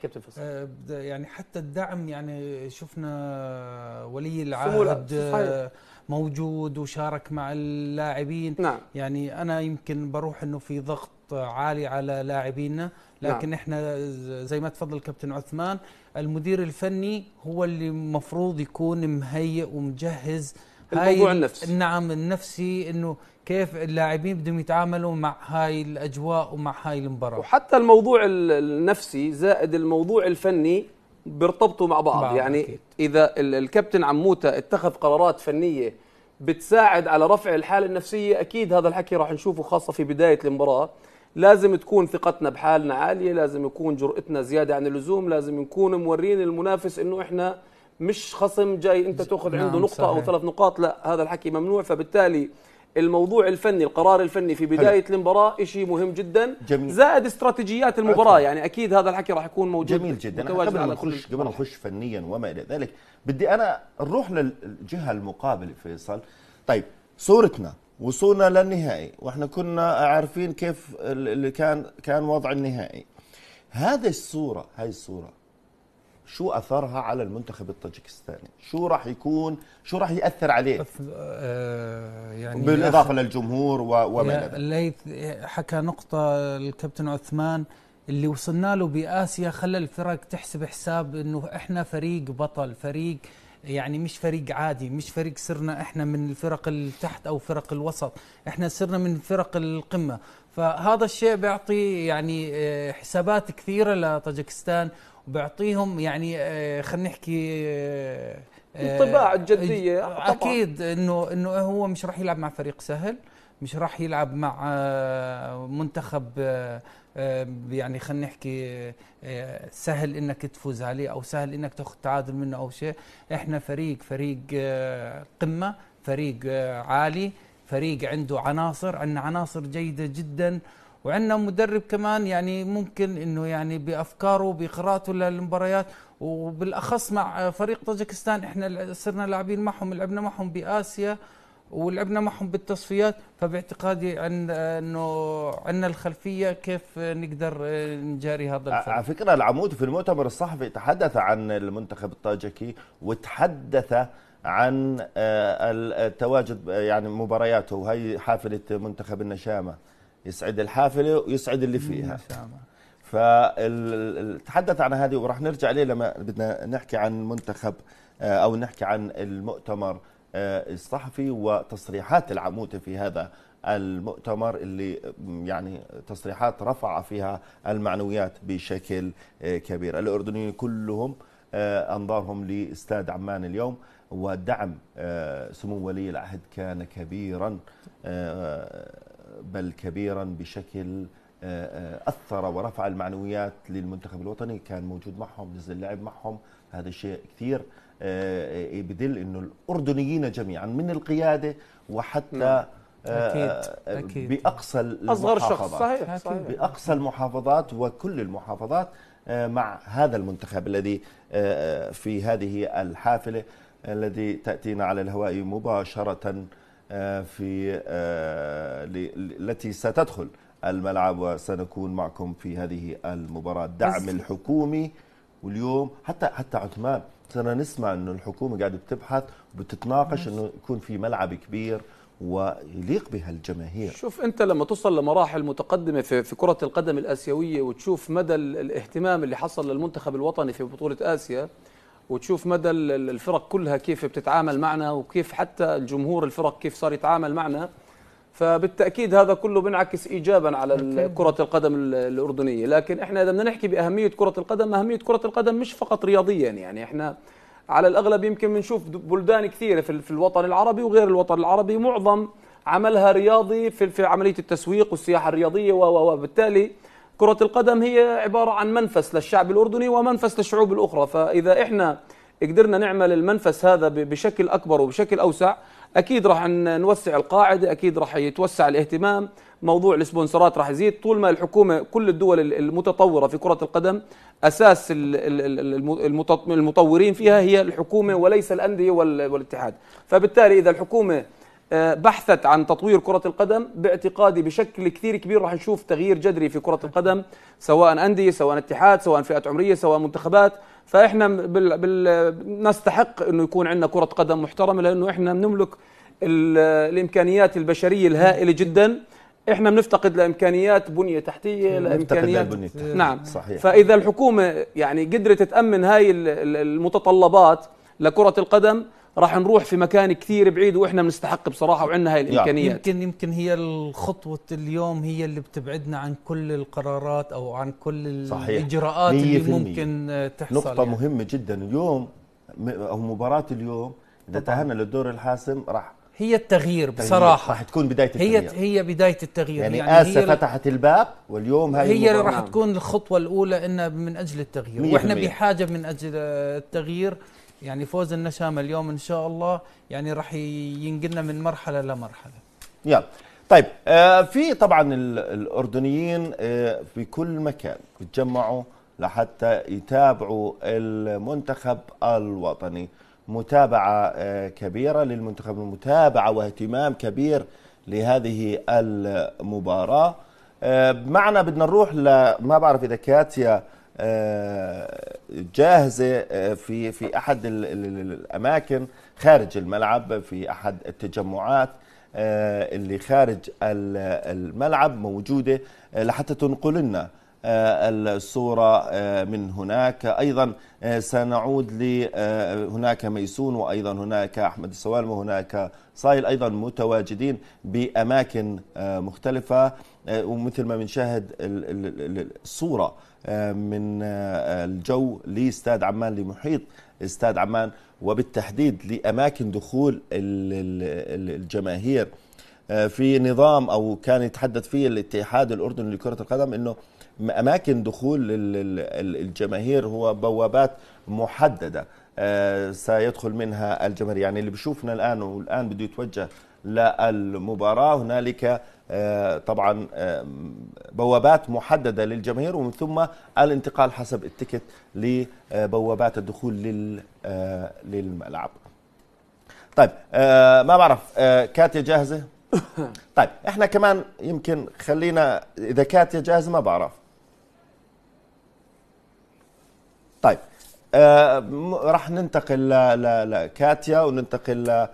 احكي بتفاصيل آه يعني حتى الدعم يعني شفنا ولي العهد آه، موجود وشارك مع اللاعبين نعم. يعني انا يمكن بروح انه في ضغط عالي على لاعبينا لكن نعم. احنا زي ما تفضل كابتن عثمان المدير الفني هو اللي المفروض يكون مهيئ ومجهز الموضوع النفسي نعم النفسي انه كيف اللاعبين بدهم يتعاملوا مع هاي الاجواء ومع هاي المباراه وحتى الموضوع النفسي زائد الموضوع الفني بيرتبطوا مع بعض مع يعني أكيد. اذا الكابتن عموته اتخذ قرارات فنيه بتساعد على رفع الحاله النفسيه اكيد هذا الحكي راح نشوفه خاصه في بدايه المباراه لازم تكون ثقتنا بحالنا عاليه لازم يكون جرأتنا زياده عن اللزوم لازم نكون مورين المنافس انه احنا مش خصم جاي انت تاخذ عنده نعم نقطه صحيح. او ثلاث نقاط لا هذا الحكي ممنوع فبالتالي الموضوع الفني القرار الفني في بدايه حلو. المباراه شيء مهم جدا جميل. زائد استراتيجيات المباراه أكثر. يعني اكيد هذا الحكي راح يكون موجود جميل جدا قبل ما نخش قبل ما نخش فنيا وما الى ذلك بدي انا نروح للجهه المقابله فيصل طيب صورتنا وصولنا للنهائي واحنا كنا عارفين كيف اللي كان كان وضع النهائي هذه الصوره هاي الصوره شو اثرها على المنتخب الطاجكستاني؟ شو راح يكون شو راح ياثر عليه؟ أه يعني بالاضافه للجمهور وما الى ذلك حكى نقطه الكابتن عثمان اللي وصلنا له باسيا خلى الفرق تحسب حساب انه احنا فريق بطل فريق آه يعني مش فريق عادي مش فريق صرنا احنا من الفرق اللي تحت او فرق الوسط احنا صرنا من فرق القمه فهذا الشيء بيعطي يعني آه، حسابات كثيره لطاجكستان وبيعطيهم يعني آه، خلينا نحكي آه، انطباع الجديه اكيد انه انه هو مش راح يلعب مع فريق سهل مش راح يلعب مع منتخب يعني خلينا نحكي آه، سهل انك تفوز عليه او سهل انك تاخذ تعادل منه او شيء احنا فريق فريق آه، قمه فريق آه، عالي فريق عنده عناصر عندنا عناصر جيده جدا وعندنا مدرب كمان يعني ممكن انه يعني بافكاره بقراءته للمباريات وبالاخص مع فريق طاجكستان احنا صرنا لاعبين معهم لعبنا معهم باسيا ولعبنا معهم بالتصفيات فباعتقادي ان انه عندنا الخلفيه كيف نقدر آه، نجاري هذا الفريق على فكره العمود في المؤتمر الصحفي تحدث عن المنتخب الطاجكي وتحدث عن آه، التواجد آه، يعني مبارياته وهي حافله منتخب النشامه يسعد الحافله ويسعد اللي فيها فتحدث عن هذه وراح نرجع ليه لما بدنا نحكي عن منتخب او نحكي عن المؤتمر آه، الصحفي وتصريحات العموتي في هذا المؤتمر اللي يعني تصريحات رفع فيها المعنويات بشكل آه، كبير الأردنيين كلهم آه، أنظارهم لاستاد عمان اليوم ودعم سمو ولي العهد كان كبيرا بل كبيرا بشكل أثر ورفع المعنويات للمنتخب الوطني كان موجود معهم نزل لعب معهم هذا الشيء كثير آه، آه، بدل انه الاردنيين جميعا من القياده وحتى نعم. آه، أكيد. أكيد. باقصى اصغر شخص صحيح. صحيح باقصى المحافظات وكل المحافظات مع هذا المنتخب الذي في هذه الحافله الذي تاتينا على الهواء مباشره في التي ستدخل الملعب وسنكون معكم في هذه المباراه الدعم الحكومي واليوم حتى حتى عثمان صرنا نسمع انه الحكومه قاعده بتبحث وبتتناقش انه يكون في ملعب كبير ويليق بها الجماهير شوف انت لما توصل لمراحل متقدمه في, في كره القدم الاسيويه وتشوف مدى الاهتمام اللي حصل للمنتخب الوطني في بطوله اسيا وتشوف مدى الفرق كلها كيف بتتعامل معنا وكيف حتى الجمهور الفرق كيف صار يتعامل معنا فبالتاكيد هذا كله بينعكس ايجابا على كره القدم الاردنيه لكن احنا اذا بدنا نحكي باهميه كره القدم اهميه كره القدم مش فقط رياضيا يعني احنا على الاغلب يمكن بنشوف بلدان كثيره في الوطن العربي وغير الوطن العربي معظم عملها رياضي في, في عمليه التسويق والسياحه الرياضيه وبالتالي كره القدم هي عباره عن منفس للشعب الاردني ومنفس للشعوب الاخرى فاذا احنا قدرنا نعمل المنفس هذا بشكل أكبر وبشكل أوسع أكيد راح نوسع القاعدة أكيد راح يتوسع الاهتمام موضوع السبونسرات راح يزيد طول ما الحكومة كل الدول المتطورة في كرة القدم أساس المطورين فيها هي الحكومة وليس الأندية والاتحاد فبالتالي إذا الحكومة بحثت عن تطوير كرة القدم باعتقادي بشكل كثير كبير راح نشوف تغيير جذري في كرة القدم سواء أندية سواء اتحاد سواء فئات عمرية سواء منتخبات فإحنا بال... بال... نستحق أنه يكون عندنا كرة قدم محترمة لأنه إحنا بنملك ال... الإمكانيات البشرية الهائلة جداً احنا بنفتقد لامكانيات بنيه تحتيه لامكانيات بنفتقد التحتية. نعم صحيح. فاذا الحكومه يعني قدرت تامن هاي المتطلبات لكره القدم راح نروح في مكان كثير بعيد واحنا بنستحق بصراحه وعندنا هاي الامكانيات يمكن يمكن هي الخطوه اليوم هي اللي بتبعدنا عن كل القرارات او عن كل الاجراءات اللي ممكن آه، تحصل نقطه يعني. مهمه جدا اليوم او مباراه اليوم اذا تاهلنا للدور الحاسم راح هي التغيير بصراحة راح تكون بداية التغيير هي هي بداية التغيير يعني, يعني آسيا فتحت الباب واليوم هاي هي راح تكون الخطوة الأولى إن من أجل التغيير وإحنا بحاجة من أجل التغيير يعني فوز النشامه اليوم ان شاء الله يعني راح ينقلنا من مرحله لمرحله يلا طيب آه في طبعا الاردنيين آه في كل مكان بتجمعوا لحتى يتابعوا المنتخب الوطني متابعه آه كبيره للمنتخب متابعه واهتمام كبير لهذه المباراه آه، معنا بدنا نروح لما بعرف اذا كاتيا آه، جاهزه آه، في في احد الاماكن خارج الملعب في احد التجمعات آه، اللي خارج الملعب موجوده لحتى تنقل لنا الصورة من هناك أيضا سنعود لهناك ميسون وأيضا هناك أحمد السوالم وهناك صايل أيضا متواجدين بأماكن مختلفة ومثل ما بنشاهد الصورة آه، من آه، الجو لاستاد عمان لمحيط استاد عمان وبالتحديد لاماكن دخول الجماهير آه، في نظام او كان يتحدث فيه الاتحاد الاردني لكره القدم انه اماكن دخول الجماهير هو بوابات محدده سيدخل منها الجماهير يعني اللي بشوفنا الان والان بده يتوجه للمباراة هنالك آه، طبعا آه، بوابات محددة للجماهير ومن ثم الانتقال حسب التكت لبوابات الدخول آه، للملعب طيب ما بعرف كاتيا جاهزة طيب احنا كمان يمكن خلينا اذا كاتيا جاهزة ما بعرف طيب آه راح ننتقل لكاتيا وننتقل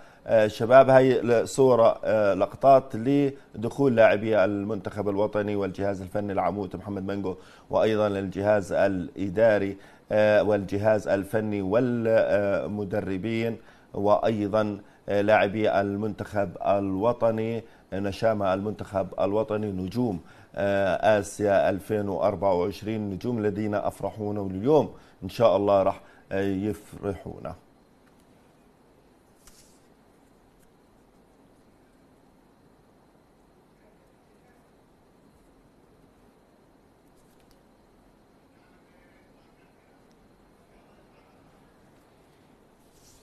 شباب هاي صورة آه، لقطات لدخول لاعبي المنتخب الوطني والجهاز الفني العمود محمد منجو وأيضا الجهاز الإداري آه، والجهاز الفني والمدربين وأيضا آه، لاعبي المنتخب الوطني نشامى المنتخب الوطني نجوم آسيا 2024 نجوم الذين أفرحونا واليوم إن شاء الله راح يفرحونا